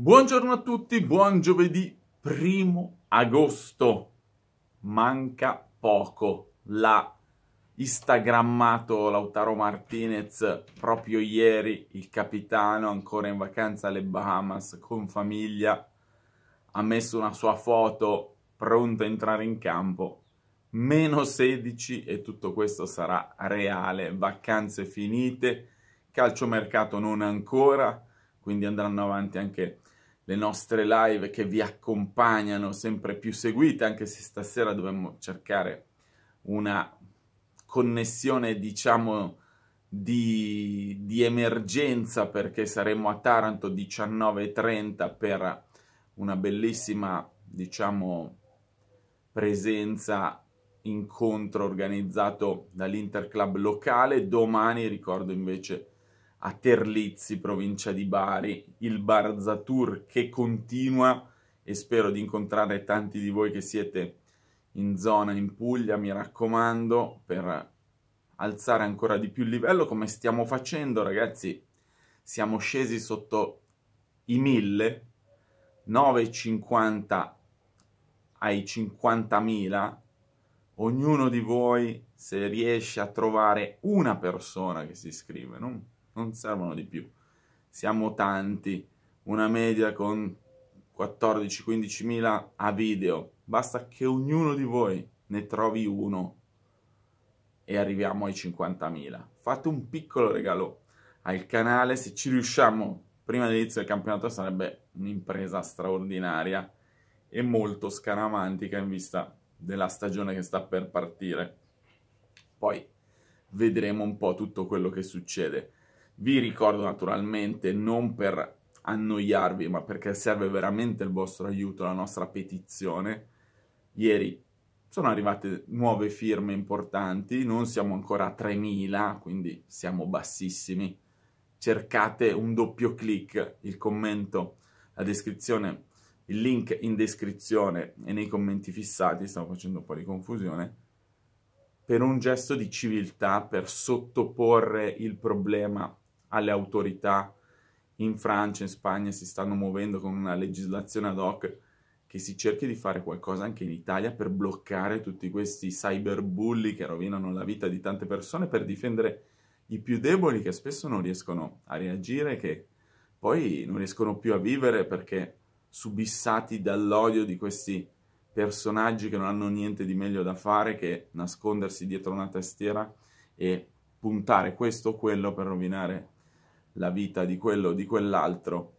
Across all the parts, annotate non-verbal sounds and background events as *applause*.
Buongiorno a tutti, buon giovedì primo agosto. Manca poco. L'ha instagrammato Lautaro Martinez proprio ieri, il capitano ancora in vacanza alle Bahamas con famiglia. Ha messo una sua foto pronta a entrare in campo. Meno 16 e tutto questo sarà reale. Vacanze finite, calciomercato non ancora quindi andranno avanti anche le nostre live che vi accompagnano sempre più seguite, anche se stasera dovremmo cercare una connessione, diciamo, di, di emergenza perché saremo a Taranto 19.30 per una bellissima, diciamo, presenza incontro organizzato dall'Interclub locale. Domani ricordo invece a Terlizzi, provincia di Bari, il Barzatur che continua e spero di incontrare tanti di voi che siete in zona in Puglia, mi raccomando, per alzare ancora di più il livello come stiamo facendo, ragazzi. Siamo scesi sotto i 1000, 9,50 ai 50.000. Ognuno di voi, se riesce a trovare una persona che si iscrive, non non servono di più. Siamo tanti, una media con 14-15 mila a video. Basta che ognuno di voi ne trovi uno e arriviamo ai 50.000. Fate un piccolo regalo al canale, se ci riusciamo prima dell'inizio del campionato sarebbe un'impresa straordinaria e molto scaramantica in vista della stagione che sta per partire. Poi vedremo un po' tutto quello che succede. Vi ricordo naturalmente non per annoiarvi, ma perché serve veramente il vostro aiuto, la nostra petizione. Ieri sono arrivate nuove firme importanti, non siamo ancora a 3.000, quindi siamo bassissimi. Cercate un doppio clic, il commento, la descrizione, il link in descrizione e nei commenti fissati, stavo facendo un po' di confusione, per un gesto di civiltà, per sottoporre il problema alle autorità in Francia e in Spagna si stanno muovendo con una legislazione ad hoc che si cerchi di fare qualcosa anche in Italia per bloccare tutti questi cyberbulli che rovinano la vita di tante persone per difendere i più deboli che spesso non riescono a reagire, che poi non riescono più a vivere perché subissati dall'odio di questi personaggi che non hanno niente di meglio da fare che nascondersi dietro una tastiera e puntare questo o quello per rovinare la vita di quello o di quell'altro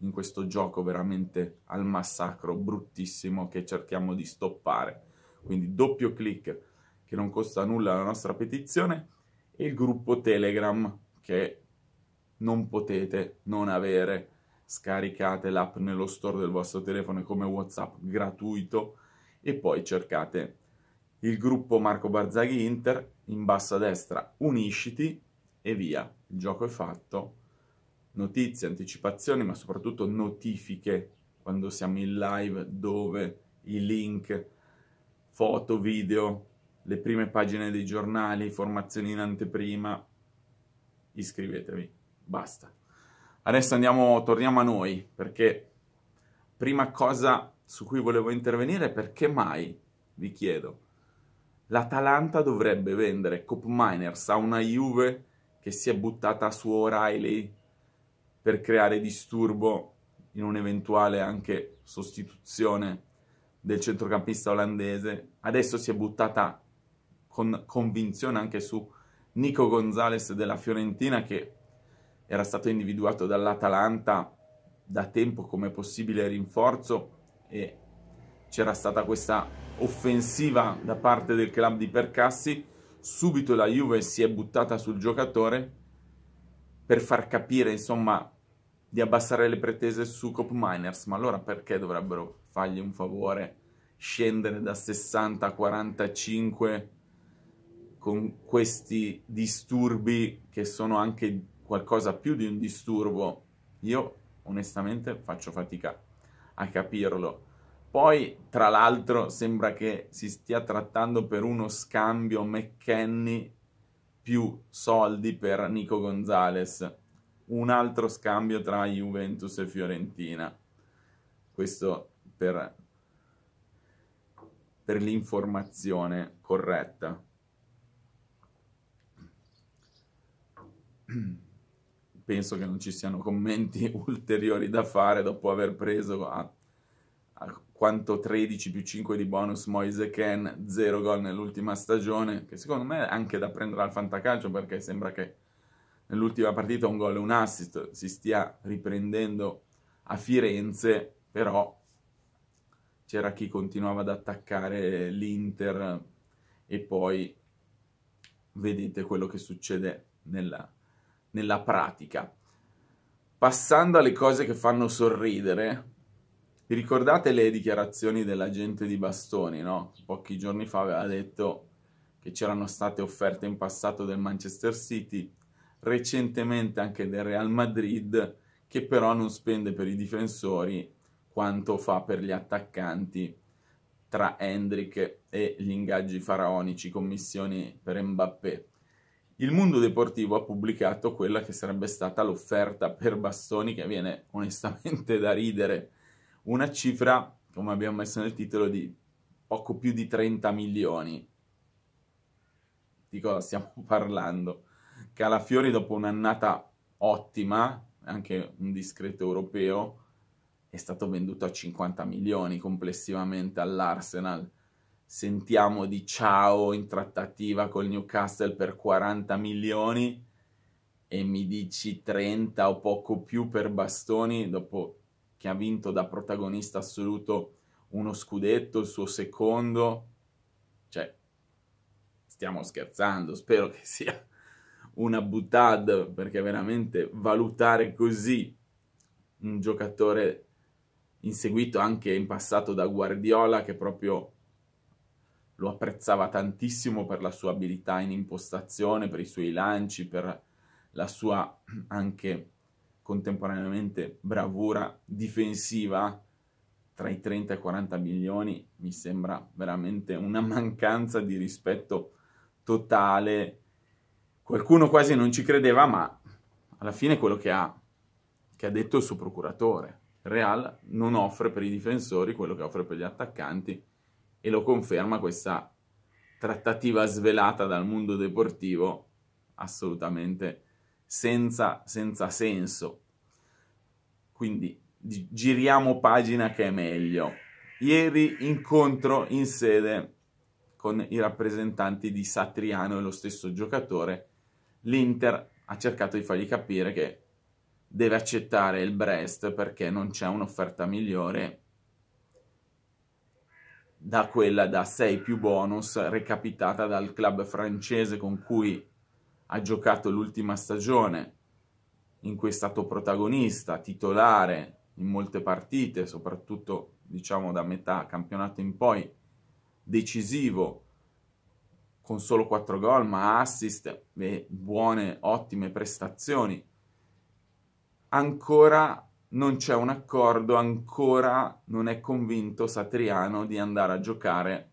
in questo gioco veramente al massacro bruttissimo che cerchiamo di stoppare. Quindi doppio clic che non costa nulla alla nostra petizione e il gruppo Telegram che non potete non avere. Scaricate l'app nello store del vostro telefono come WhatsApp gratuito e poi cercate il gruppo Marco Barzaghi Inter in basso a destra unisciti e via il gioco è fatto, notizie, anticipazioni, ma soprattutto notifiche quando siamo in live dove i link, foto, video, le prime pagine dei giornali, informazioni in anteprima, iscrivetevi, basta. Adesso andiamo, torniamo a noi, perché prima cosa su cui volevo intervenire è perché mai, vi chiedo, l'Atalanta dovrebbe vendere Copminers a una Juve che si è buttata su O'Reilly per creare disturbo in un'eventuale anche sostituzione del centrocampista olandese. Adesso si è buttata con convinzione anche su Nico Gonzalez della Fiorentina che era stato individuato dall'Atalanta da tempo come possibile rinforzo e c'era stata questa offensiva da parte del club di Percassi subito la Juve si è buttata sul giocatore per far capire, insomma, di abbassare le pretese su Cop Miners, ma allora perché dovrebbero fargli un favore scendere da 60 a 45 con questi disturbi che sono anche qualcosa più di un disturbo? Io onestamente faccio fatica a capirlo. Poi, tra l'altro, sembra che si stia trattando per uno scambio McKenny più soldi per Nico Gonzalez. Un altro scambio tra Juventus e Fiorentina. Questo per, per l'informazione corretta. Penso che non ci siano commenti *laughs* ulteriori da fare dopo aver preso a quanto 13 più 5 di bonus Moise Ken, 0 gol nell'ultima stagione, che secondo me è anche da prendere al fantacalcio perché sembra che nell'ultima partita un gol e un assist si stia riprendendo a Firenze, però c'era chi continuava ad attaccare l'Inter e poi vedete quello che succede nella, nella pratica. Passando alle cose che fanno sorridere, vi ricordate le dichiarazioni dell'agente di Bastoni, no? Pochi giorni fa aveva detto che c'erano state offerte in passato del Manchester City, recentemente anche del Real Madrid, che però non spende per i difensori quanto fa per gli attaccanti tra Hendrick e gli ingaggi faraonici, commissioni per Mbappé. Il Mondo Deportivo ha pubblicato quella che sarebbe stata l'offerta per Bastoni, che viene onestamente da ridere una cifra, come abbiamo messo nel titolo, di poco più di 30 milioni. Di cosa stiamo *laughs* parlando? Calafiori dopo un'annata ottima, anche un discreto europeo, è stato venduto a 50 milioni complessivamente all'Arsenal. Sentiamo di Ciao in trattativa col Newcastle per 40 milioni e mi dici 30 o poco più per Bastoni dopo che ha vinto da protagonista assoluto uno scudetto, il suo secondo. Cioè, stiamo scherzando, spero che sia una butad, perché veramente valutare così un giocatore inseguito anche in passato da Guardiola, che proprio lo apprezzava tantissimo per la sua abilità in impostazione, per i suoi lanci, per la sua anche contemporaneamente bravura difensiva tra i 30 e i 40 milioni mi sembra veramente una mancanza di rispetto totale. Qualcuno quasi non ci credeva, ma alla fine quello che ha, che ha detto il suo procuratore. Real non offre per i difensori quello che offre per gli attaccanti e lo conferma questa trattativa svelata dal mondo deportivo assolutamente senza, senza senso. Quindi giriamo pagina che è meglio. Ieri incontro in sede con i rappresentanti di Satriano e lo stesso giocatore, l'Inter ha cercato di fargli capire che deve accettare il Brest perché non c'è un'offerta migliore da quella da 6 più bonus recapitata dal club francese con cui ha giocato l'ultima stagione in cui è stato protagonista, titolare in molte partite, soprattutto diciamo da metà campionato in poi, decisivo con solo 4 gol, ma assist e buone, ottime prestazioni. Ancora non c'è un accordo, ancora non è convinto Satriano di andare a giocare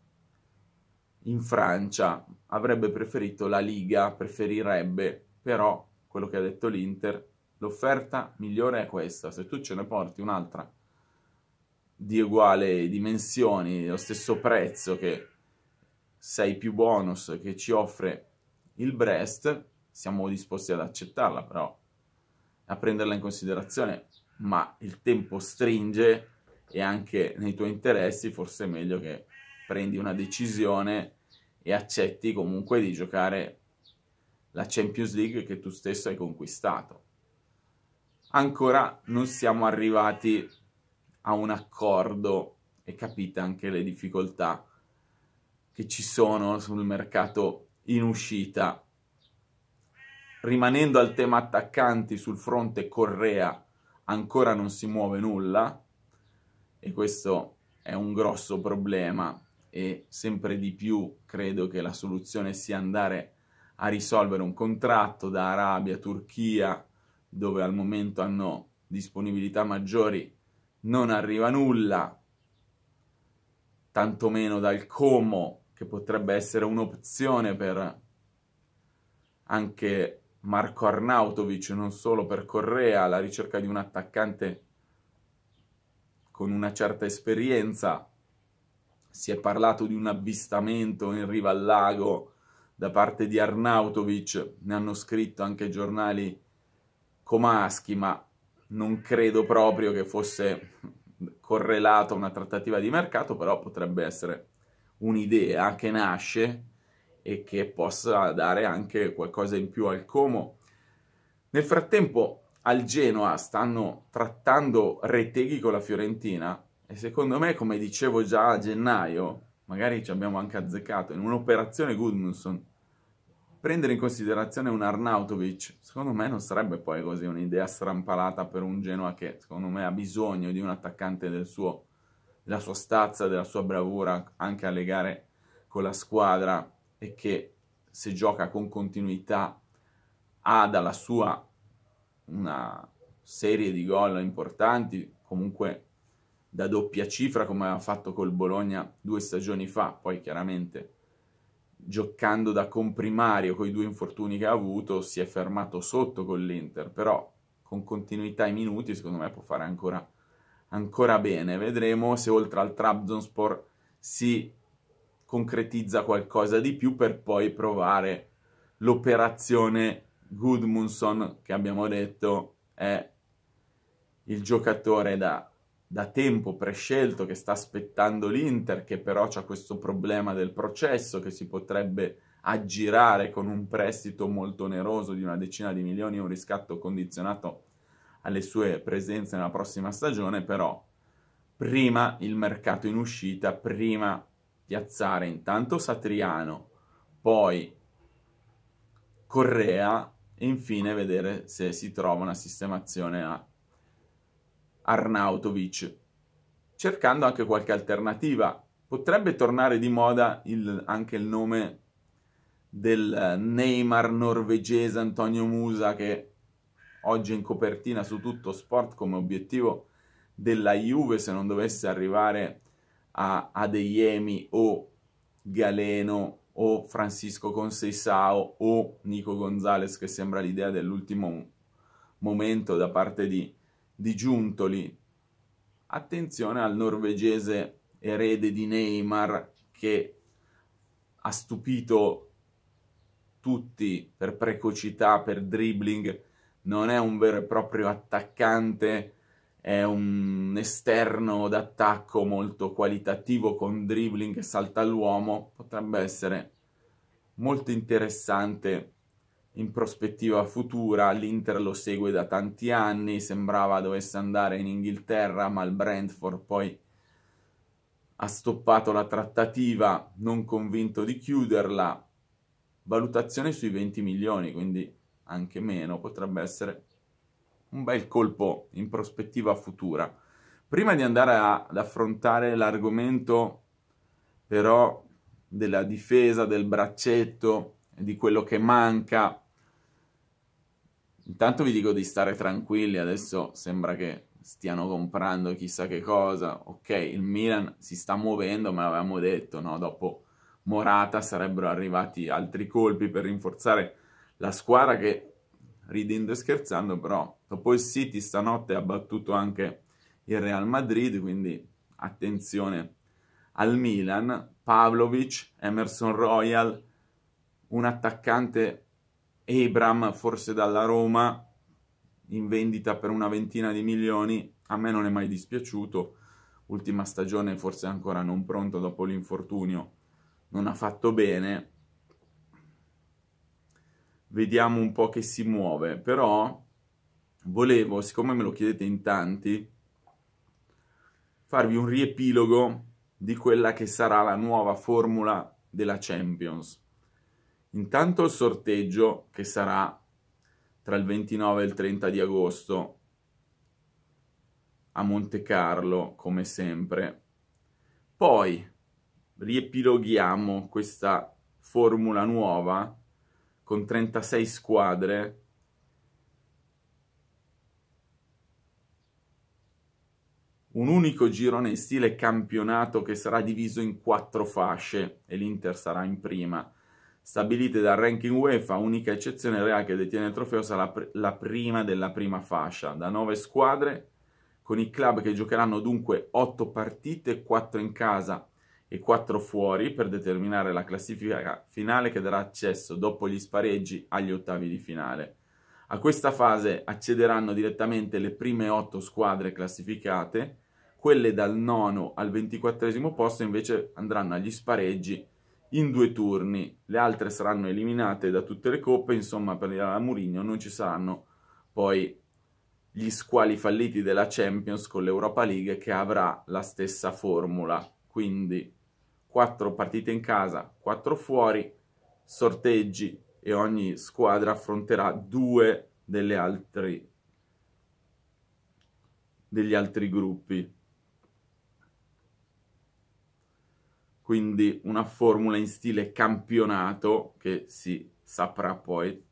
in Francia avrebbe preferito la Liga, preferirebbe, però quello che ha detto l'Inter, l'offerta migliore è questa, se tu ce ne porti un'altra di uguali dimensioni, lo stesso prezzo che 6 più bonus che ci offre il Brest, siamo disposti ad accettarla però, a prenderla in considerazione, ma il tempo stringe e anche nei tuoi interessi forse è meglio che prendi una decisione e accetti comunque di giocare la Champions League che tu stesso hai conquistato. Ancora non siamo arrivati a un accordo e capite anche le difficoltà che ci sono sul mercato in uscita. Rimanendo al tema attaccanti sul fronte Correa ancora non si muove nulla e questo è un grosso problema e sempre di più credo che la soluzione sia andare a risolvere un contratto da Arabia, Turchia, dove al momento hanno disponibilità maggiori, non arriva nulla, tantomeno dal Como, che potrebbe essere un'opzione per anche Marco Arnautovic, non solo per Correa, alla ricerca di un attaccante con una certa esperienza si è parlato di un avvistamento in riva al lago da parte di Arnautovic, ne hanno scritto anche giornali comaschi, ma non credo proprio che fosse correlato a una trattativa di mercato, però potrebbe essere un'idea che nasce e che possa dare anche qualcosa in più al Como. Nel frattempo al Genoa stanno trattando Reteghi con la Fiorentina e secondo me, come dicevo già a gennaio, magari ci abbiamo anche azzeccato, in un'operazione Goodmanson, prendere in considerazione un Arnautovic, secondo me non sarebbe poi così un'idea strampalata per un Genoa che, secondo me, ha bisogno di un attaccante del suo, della sua stazza, della sua bravura anche alle gare con la squadra e che se gioca con continuità ha dalla sua una serie di gol importanti, comunque da doppia cifra come aveva fatto col Bologna due stagioni fa, poi chiaramente giocando da comprimario con i due infortuni che ha avuto si è fermato sotto con l'Inter, però con continuità ai minuti secondo me può fare ancora, ancora bene, vedremo se oltre al Trabzonspor si concretizza qualcosa di più per poi provare l'operazione Gudmundsson che abbiamo detto è il giocatore da da tempo prescelto che sta aspettando l'Inter, che però ha questo problema del processo che si potrebbe aggirare con un prestito molto oneroso di una decina di milioni un riscatto condizionato alle sue presenze nella prossima stagione, però prima il mercato in uscita, prima piazzare intanto Satriano, poi Correa e infine vedere se si trova una sistemazione a Arnautovic, cercando anche qualche alternativa. Potrebbe tornare di moda il, anche il nome del eh, Neymar norvegese Antonio Musa che oggi è in copertina su tutto sport come obiettivo della Juve se non dovesse arrivare a Adeyemi o Galeno o Francisco Conceisao o Nico Gonzalez che sembra l'idea dell'ultimo momento da parte di di Giuntoli. Attenzione al norvegese erede di Neymar che ha stupito tutti per precocità, per dribbling, non è un vero e proprio attaccante, è un esterno d'attacco molto qualitativo con dribbling che salta all'uomo, potrebbe essere molto interessante in prospettiva futura. L'Inter lo segue da tanti anni, sembrava dovesse andare in Inghilterra, ma il Brentford poi ha stoppato la trattativa, non convinto di chiuderla. Valutazione sui 20 milioni, quindi anche meno, potrebbe essere un bel colpo in prospettiva futura. Prima di andare a, ad affrontare l'argomento però della difesa, del braccetto, di quello che manca Intanto vi dico di stare tranquilli, adesso sembra che stiano comprando chissà che cosa. Ok, il Milan si sta muovendo, ma avevamo detto, no? Dopo Morata sarebbero arrivati altri colpi per rinforzare la squadra che, ridendo e scherzando, però dopo il City stanotte ha battuto anche il Real Madrid, quindi attenzione al Milan. Pavlovic, Emerson Royal, un attaccante Abram, forse dalla Roma, in vendita per una ventina di milioni, a me non è mai dispiaciuto. Ultima stagione, forse ancora non pronto dopo l'infortunio, non ha fatto bene. Vediamo un po' che si muove, però volevo, siccome me lo chiedete in tanti, farvi un riepilogo di quella che sarà la nuova formula della Champions Intanto il sorteggio che sarà tra il 29 e il 30 di agosto a Monte Carlo, come sempre. Poi riepiloghiamo questa formula nuova con 36 squadre un unico girone in stile campionato che sarà diviso in quattro fasce e l'Inter sarà in prima stabilite dal ranking UEFA, unica eccezione Real che detiene il trofeo sarà pr la prima della prima fascia, da 9 squadre, con i club che giocheranno dunque 8 partite, 4 in casa e 4 fuori per determinare la classifica finale che darà accesso dopo gli spareggi agli ottavi di finale. A questa fase accederanno direttamente le prime 8 squadre classificate, quelle dal nono al ventiquattresimo posto invece andranno agli spareggi in due turni, le altre saranno eliminate da tutte le coppe, insomma per la Murigno non ci saranno poi gli squali falliti della Champions con l'Europa League che avrà la stessa formula, quindi quattro partite in casa, quattro fuori, sorteggi e ogni squadra affronterà due delle altri, degli altri gruppi. quindi una formula in stile campionato che si saprà poi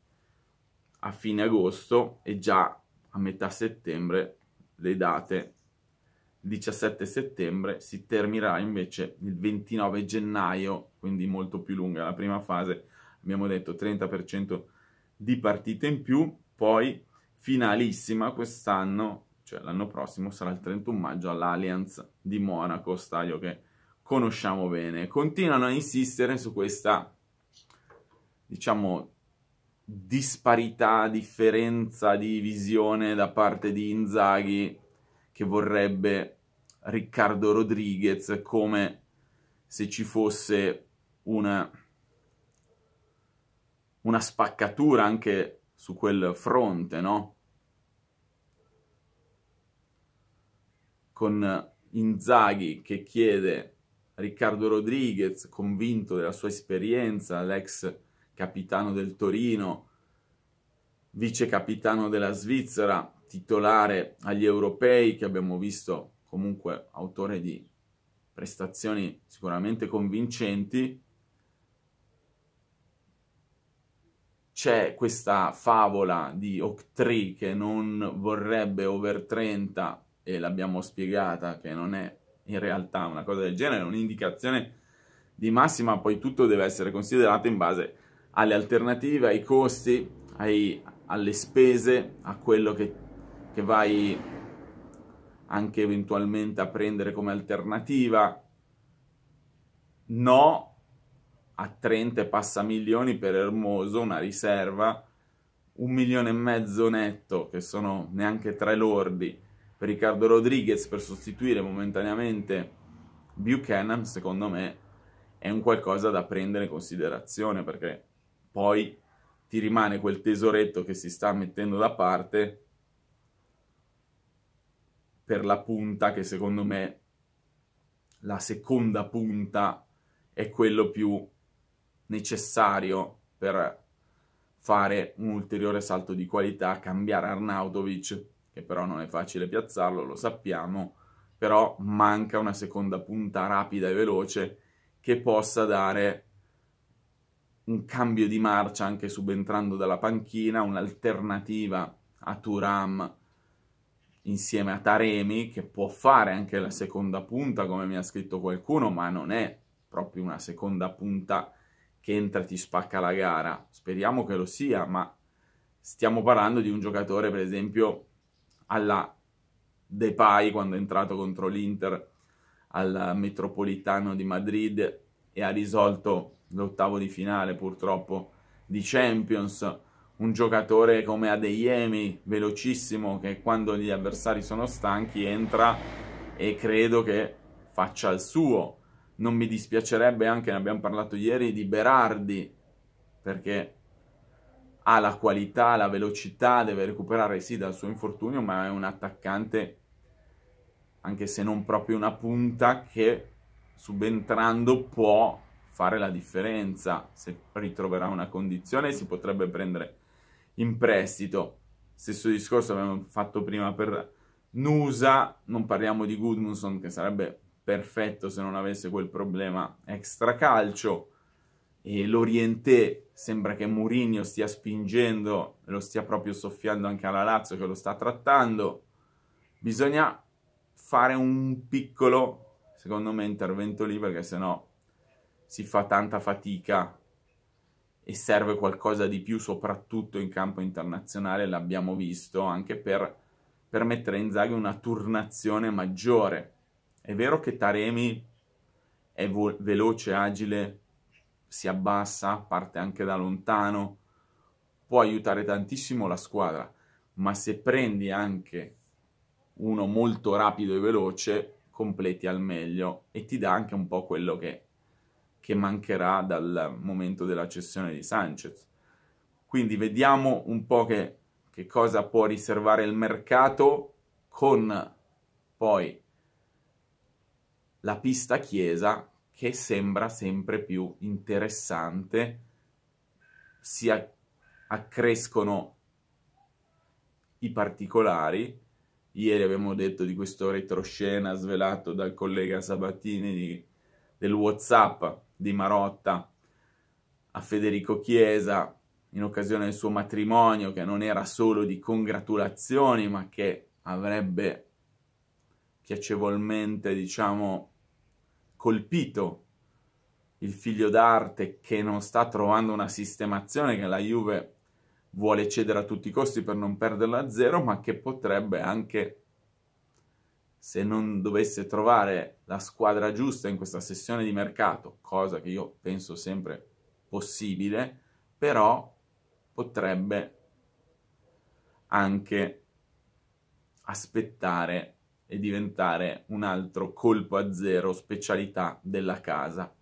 a fine agosto e già a metà settembre le date 17 settembre si terminerà invece il 29 gennaio quindi molto più lunga la prima fase abbiamo detto 30% di partite in più poi finalissima quest'anno cioè l'anno prossimo sarà il 31 maggio all'Allianz di Monaco stadio che conosciamo bene. Continuano a insistere su questa, diciamo, disparità, differenza di visione da parte di Inzaghi che vorrebbe Riccardo Rodriguez come se ci fosse una, una spaccatura anche su quel fronte, no? Con Inzaghi che chiede Riccardo Rodriguez, convinto della sua esperienza, l'ex capitano del Torino, vice capitano della Svizzera, titolare agli europei che abbiamo visto comunque autore di prestazioni sicuramente convincenti. C'è questa favola di Octree che non vorrebbe over 30 e l'abbiamo spiegata che non è in realtà una cosa del genere, un'indicazione di massima, poi tutto deve essere considerato in base alle alternative, ai costi, ai, alle spese, a quello che, che vai anche eventualmente a prendere come alternativa. No a 30 e passa milioni per Ermoso, una riserva, un milione e mezzo netto, che sono neanche tre lordi, Riccardo Rodriguez per sostituire momentaneamente Buchanan, secondo me, è un qualcosa da prendere in considerazione perché poi ti rimane quel tesoretto che si sta mettendo da parte per la punta che secondo me la seconda punta è quello più necessario per fare un ulteriore salto di qualità, cambiare Arnautovic che però non è facile piazzarlo, lo sappiamo, però manca una seconda punta rapida e veloce che possa dare un cambio di marcia anche subentrando dalla panchina, un'alternativa a Turam insieme a Taremi che può fare anche la seconda punta come mi ha scritto qualcuno, ma non è proprio una seconda punta che entra e ti spacca la gara. Speriamo che lo sia, ma stiamo parlando di un giocatore per esempio alla Depay quando è entrato contro l'Inter al Metropolitano di Madrid e ha risolto l'ottavo di finale purtroppo di Champions un giocatore come Adeyemi, velocissimo, che quando gli avversari sono stanchi entra e credo che faccia il suo. Non mi dispiacerebbe anche, ne abbiamo parlato ieri, di Berardi, perché ha la qualità, la velocità, deve recuperare sì dal suo infortunio, ma è un attaccante, anche se non proprio una punta, che subentrando può fare la differenza. Se ritroverà una condizione si potrebbe prendere in prestito. Stesso discorso abbiamo fatto prima per Nusa, non parliamo di Goodmanson che sarebbe perfetto se non avesse quel problema extra calcio e l'Orientè sembra che Mourinho stia spingendo, lo stia proprio soffiando anche alla Lazio che lo sta trattando. Bisogna fare un piccolo, secondo me, intervento lì perché sennò si fa tanta fatica e serve qualcosa di più soprattutto in campo internazionale, l'abbiamo visto, anche per mettere in zaga una turnazione maggiore. È vero che Taremi è veloce, agile, si abbassa, parte anche da lontano, può aiutare tantissimo la squadra, ma se prendi anche uno molto rapido e veloce, completi al meglio e ti dà anche un po' quello che, che mancherà dal momento della cessione di Sanchez. Quindi vediamo un po' che, che cosa può riservare il mercato con poi la pista chiesa che sembra sempre più interessante, si accrescono i particolari. Ieri abbiamo detto di questo retroscena svelato dal collega Sabatini di, del Whatsapp di Marotta a Federico Chiesa in occasione del suo matrimonio che non era solo di congratulazioni ma che avrebbe piacevolmente, diciamo, colpito il figlio d'arte che non sta trovando una sistemazione che la Juve vuole cedere a tutti i costi per non perderla a zero, ma che potrebbe anche, se non dovesse trovare la squadra giusta in questa sessione di mercato, cosa che io penso sempre possibile, però potrebbe anche aspettare e diventare un altro colpo a zero specialità della casa.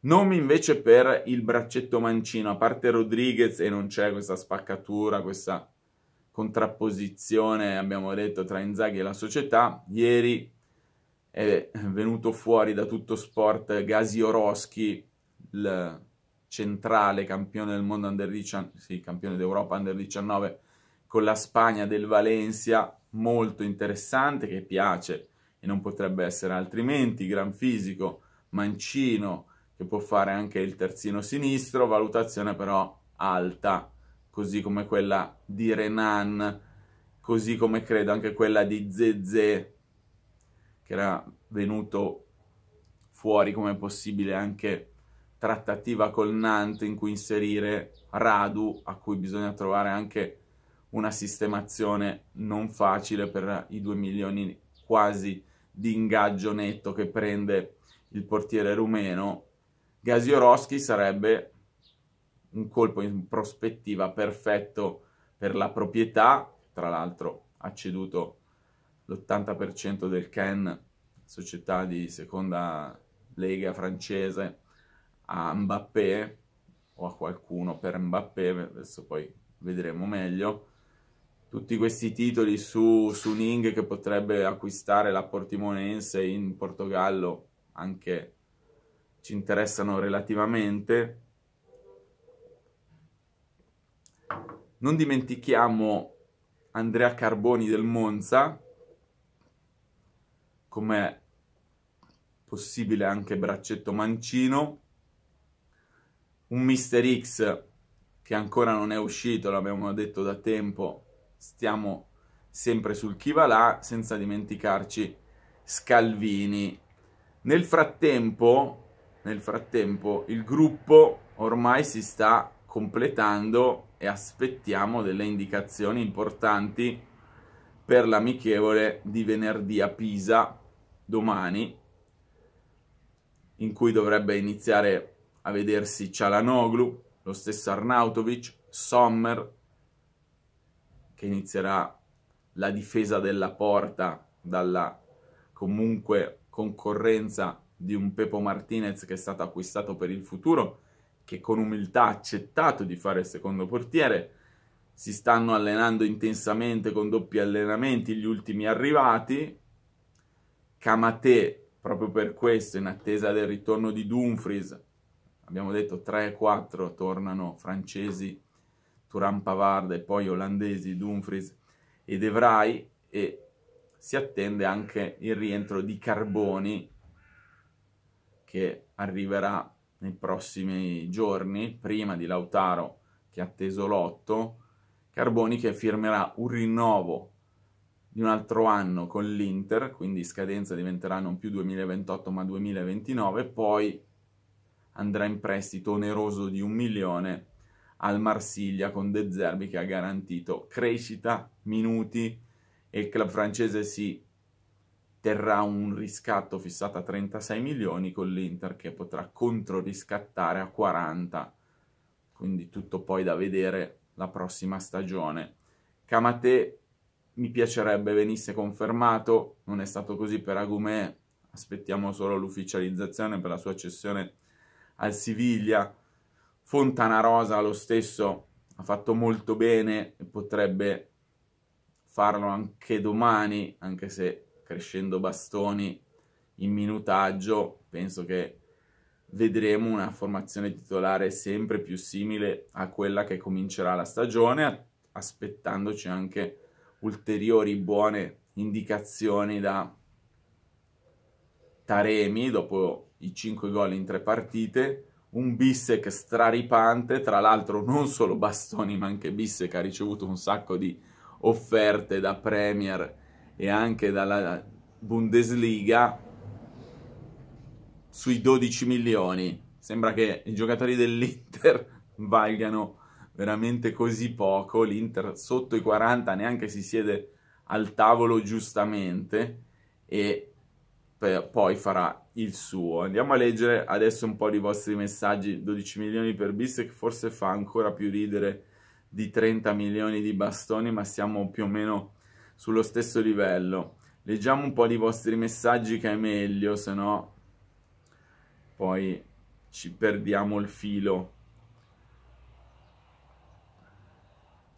Nomi invece per il braccetto mancino, a parte Rodriguez e non c'è questa spaccatura, questa contrapposizione, abbiamo detto, tra Inzaghi e la società. Ieri è venuto fuori da tutto sport Gasioroschi, il centrale campione del mondo under 19, sì, campione d'Europa under 19 con la Spagna del Valencia, molto interessante che piace e non potrebbe essere altrimenti, gran fisico, mancino, che può fare anche il terzino sinistro, valutazione però alta, così come quella di Renan, così come credo anche quella di Zezze, che era venuto fuori come possibile anche trattativa col Nantes in cui inserire Radu, a cui bisogna trovare anche una sistemazione non facile per i 2 milioni quasi di ingaggio netto che prende il portiere rumeno. Gasioroschi sarebbe un colpo in prospettiva perfetto per la proprietà, tra l'altro ha ceduto l'80% del Ken, società di seconda lega francese, a Mbappé o a qualcuno per Mbappé, adesso poi vedremo meglio tutti questi titoli su, su Ning che potrebbe acquistare la Portimonense in Portogallo anche ci interessano relativamente. Non dimentichiamo Andrea Carboni del Monza, come possibile anche Braccetto Mancino, un Mister X che ancora non è uscito, l'abbiamo detto da tempo, stiamo sempre sul chi va là, senza dimenticarci Scalvini. Nel frattempo, nel frattempo il gruppo ormai si sta completando e aspettiamo delle indicazioni importanti per l'amichevole di venerdì a Pisa domani in cui dovrebbe iniziare a vedersi Cialanoglu, lo stesso Arnautovic, Sommer, che inizierà la difesa della porta dalla comunque concorrenza di un Pepo Martinez che è stato acquistato per il futuro, che con umiltà ha accettato di fare il secondo portiere. Si stanno allenando intensamente con doppi allenamenti gli ultimi arrivati. Kamate, proprio per questo, in attesa del ritorno di Dumfries, abbiamo detto 3-4 tornano francesi Turan Pavard e poi olandesi Dumfries e De Vrij e si attende anche il rientro di Carboni che arriverà nei prossimi giorni, prima di Lautaro che ha atteso l'8, Carboni che firmerà un rinnovo di un altro anno con l'Inter, quindi scadenza diventerà non più 2028 ma 2029, poi andrà in prestito oneroso di un milione al Marsiglia con De Zerbi che ha garantito crescita, minuti e il club francese si terrà un riscatto fissato a 36 milioni con l'Inter che potrà controriscattare a 40 quindi tutto poi da vedere la prossima stagione. Kamate mi piacerebbe venisse confermato, non è stato così per Agumè, aspettiamo solo l'ufficializzazione per la sua cessione al Siviglia, Fontana Rosa lo stesso ha fatto molto bene e potrebbe farlo anche domani, anche se crescendo bastoni in minutaggio, penso che vedremo una formazione titolare sempre più simile a quella che comincerà la stagione, aspettandoci anche ulteriori buone indicazioni da Taremi dopo i 5 gol in tre partite, un Bissec straripante, tra l'altro non solo Bastoni ma anche Bissec ha ricevuto un sacco di offerte da Premier e anche dalla Bundesliga sui 12 milioni. Sembra che i giocatori dell'Inter *laughs* valgano veramente così poco, l'Inter sotto i 40 neanche si siede al tavolo giustamente e poi farà il suo. Andiamo a leggere adesso un po' di vostri messaggi, 12 milioni per bis, che forse fa ancora più ridere di 30 milioni di bastoni, ma siamo più o meno sullo stesso livello. Leggiamo un po' di vostri messaggi che è meglio, se no poi ci perdiamo il filo.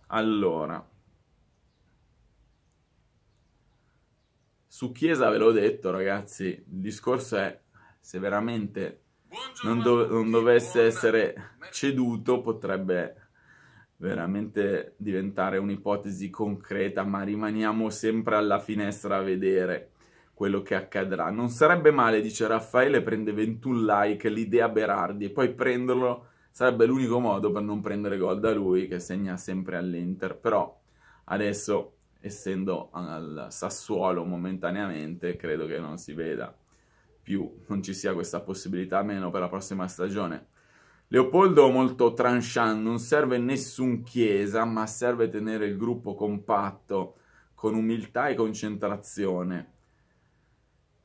Allora, Su Chiesa ve l'ho detto, ragazzi, il discorso è se veramente non, do non dovesse essere ceduto potrebbe veramente diventare un'ipotesi concreta, ma rimaniamo sempre alla finestra a vedere quello che accadrà. Non sarebbe male, dice Raffaele, prende 21 like l'idea Berardi e poi prenderlo sarebbe l'unico modo per non prendere gol da lui che segna sempre all'Inter, però adesso essendo al Sassuolo momentaneamente, credo che non si veda più, non ci sia questa possibilità meno per la prossima stagione. Leopoldo molto tranchant, non serve nessun chiesa, ma serve tenere il gruppo compatto, con umiltà e concentrazione.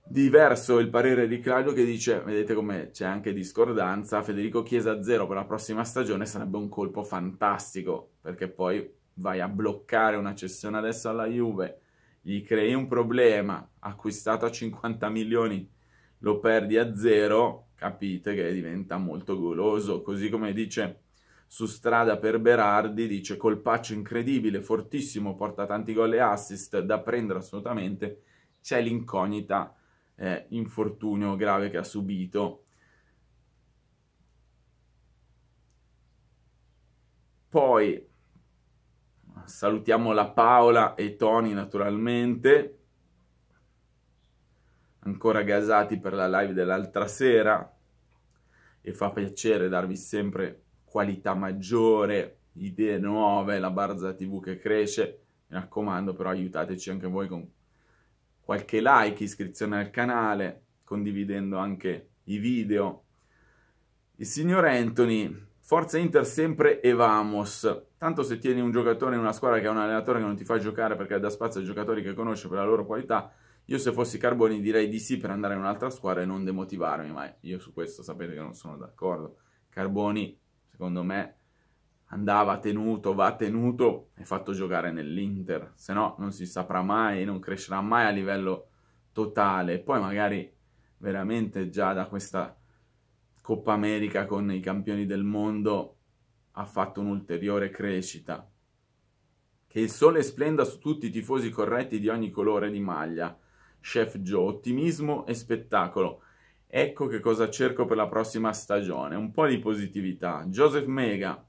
Diverso il parere di Claudio che dice, vedete come c'è anche discordanza, Federico Chiesa zero per la prossima stagione sarebbe un colpo fantastico, perché poi vai a bloccare una cessione adesso alla Juve, gli crei un problema, acquistato a 50 milioni, lo perdi a zero, capite che diventa molto goloso. Così come dice su strada per Berardi, dice colpaccio incredibile, fortissimo, porta tanti gol e assist, da prendere assolutamente. C'è l'incognita eh, infortunio grave che ha subito. Poi salutiamo la Paola e Tony naturalmente, ancora gasati per la live dell'altra sera e fa piacere darvi sempre qualità maggiore, idee nuove, la Barza TV che cresce. Mi raccomando, però aiutateci anche voi con qualche like, iscrizione al canale, condividendo anche i video. Il signor Anthony Forza Inter sempre e vamos. Tanto se tieni un giocatore in una squadra che ha un allenatore che non ti fa giocare perché dà spazio ai giocatori che conosce per la loro qualità, io se fossi Carboni direi di sì per andare in un'altra squadra e non demotivarmi, ma io su questo sapete che non sono d'accordo. Carboni, secondo me, andava tenuto, va tenuto e fatto giocare nell'Inter, se no non si saprà mai non crescerà mai a livello totale. Poi magari veramente già da questa Coppa America con i campioni del mondo ha fatto un'ulteriore crescita. Che il sole splenda su tutti i tifosi corretti di ogni colore di maglia. Chef Joe, ottimismo e spettacolo. Ecco che cosa cerco per la prossima stagione, un po' di positività. Joseph Mega,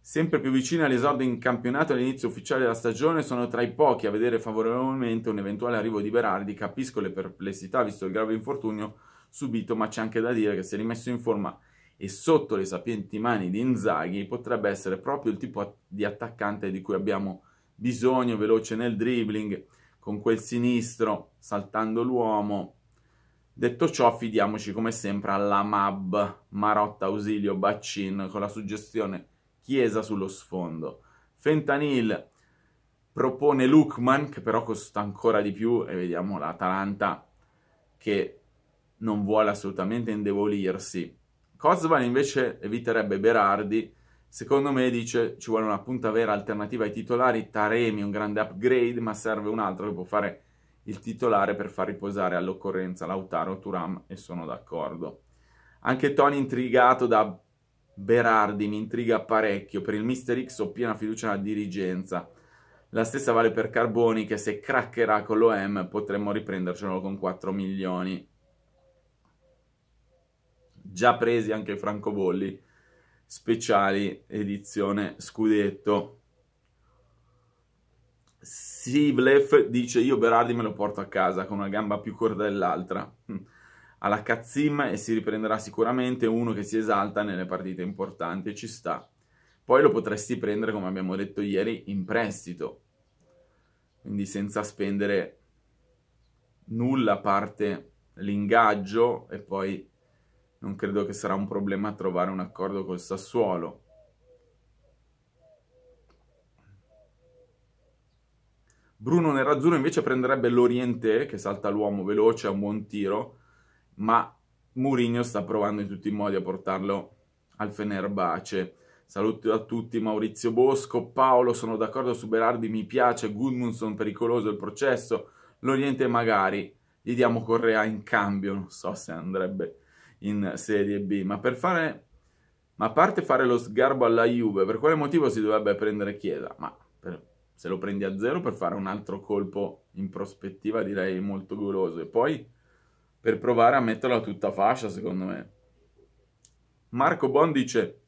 sempre più vicino all'esordio in campionato e all'inizio ufficiale della stagione, sono tra i pochi a vedere favorevolmente un eventuale arrivo di Berardi. Capisco le perplessità visto il grave infortunio subito, ma c'è anche da dire che se rimesso in forma e sotto le sapienti mani di Inzaghi potrebbe essere proprio il tipo di attaccante di cui abbiamo bisogno, veloce nel dribbling, con quel sinistro, saltando l'uomo. Detto ciò, fidiamoci come sempre alla MAB, Marotta Ausilio Baccin, con la suggestione Chiesa sullo sfondo. Fentanil propone Lukman, che però costa ancora di più, e vediamo l'Atalanta che non vuole assolutamente indebolirsi. Kozvan invece eviterebbe Berardi, secondo me dice ci vuole una punta vera alternativa ai titolari, Taremi un grande upgrade, ma serve un altro che può fare il titolare per far riposare all'occorrenza Lautaro, Turam e sono d'accordo. Anche Tony intrigato da Berardi mi intriga parecchio, per il Mister X ho piena fiducia nella dirigenza. La stessa vale per Carboni che se craccherà con l'OM potremmo riprendercelo con 4 milioni già presi anche i francobolli speciali edizione scudetto. Sivlef dice io Berardi me lo porto a casa con una gamba più corta dell'altra *laughs* alla Kazim e si riprenderà sicuramente uno che si esalta nelle partite importanti ci sta. Poi lo potresti prendere, come abbiamo detto ieri, in prestito, quindi senza spendere nulla a parte l'ingaggio e poi non credo che sarà un problema trovare un accordo col Sassuolo. Bruno Nerazzurro invece prenderebbe l'Oriente, che salta l'uomo veloce, ha un buon tiro, ma Mourinho sta provando in tutti i modi a portarlo al Fenerbace. Saluti a tutti Maurizio Bosco, Paolo, sono d'accordo su Berardi, mi piace, Gudmundson, pericoloso il processo, l'Oriente magari, gli diamo Correa in cambio, non so se andrebbe in Serie B, ma per fare ma a parte fare lo sgarbo alla Juve, per quale motivo si dovrebbe prendere Chiesa? Ma per, se lo prendi a zero per fare un altro colpo in prospettiva direi molto goloso e poi per provare a metterla tutta fascia secondo me. Marco Bon dice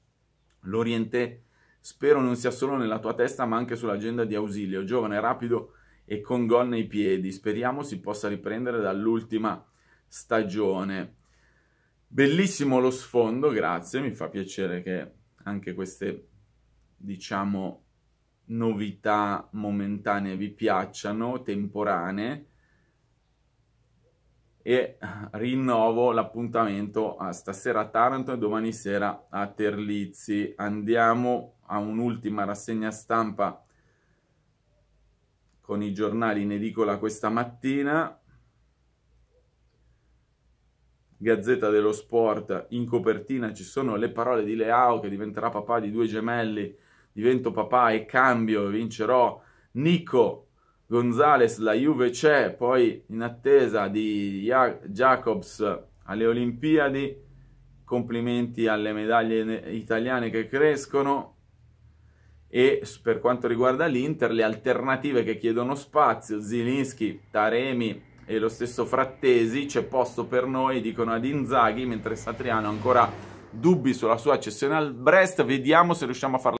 l'Orientè spero non sia solo nella tua testa ma anche sull'agenda di Ausilio, giovane, rapido e con gol nei piedi, speriamo si possa riprendere dall'ultima stagione. Bellissimo lo sfondo, grazie, mi fa piacere che anche queste, diciamo, novità momentanee vi piacciano, temporanee, e rinnovo l'appuntamento a stasera a Taranto e domani sera a Terlizzi. Andiamo a un'ultima rassegna stampa con i giornali in edicola questa mattina Gazzetta dello Sport, in copertina ci sono le parole di Leao che diventerà papà di due gemelli, divento papà e cambio, vincerò Nico Gonzales, la Juve c'è, poi in attesa di Jacobs alle Olimpiadi, complimenti alle medaglie italiane che crescono e per quanto riguarda l'Inter le alternative che chiedono spazio, Zilinski, Taremi, e lo stesso Frattesi, c'è posto per noi, dicono ad Inzaghi, mentre Satriano ha ancora dubbi sulla sua accessione al Brest, vediamo se riusciamo a farlo.